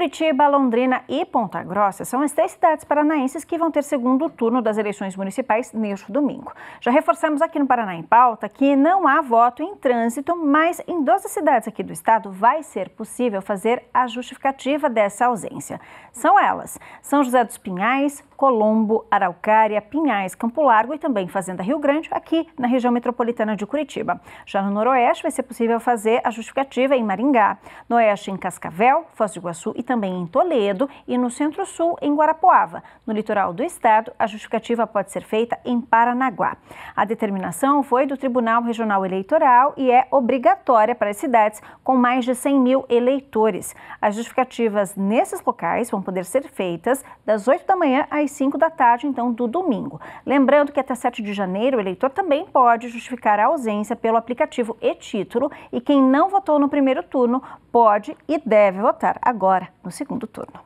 Curitiba, Londrina e Ponta Grossa são as três cidades paranaenses que vão ter segundo turno das eleições municipais neste domingo. Já reforçamos aqui no Paraná em Pauta que não há voto em trânsito, mas em 12 cidades aqui do estado vai ser possível fazer a justificativa dessa ausência. São elas: São José dos Pinhais, Colombo, Araucária, Pinhais, Campo Largo e também Fazenda Rio Grande, aqui na região metropolitana de Curitiba. Já no Noroeste vai ser possível fazer a justificativa em Maringá, no Oeste em Cascavel, Foz do Iguaçu e também em Toledo e no Centro-Sul, em Guarapuava. No litoral do estado, a justificativa pode ser feita em Paranaguá. A determinação foi do Tribunal Regional Eleitoral e é obrigatória para as cidades com mais de 100 mil eleitores. As justificativas nesses locais vão poder ser feitas das 8 da manhã às 5 da tarde, então, do domingo. Lembrando que até 7 de janeiro o eleitor também pode justificar a ausência pelo aplicativo e-título e quem não votou no primeiro turno pode e deve votar agora no segundo turno.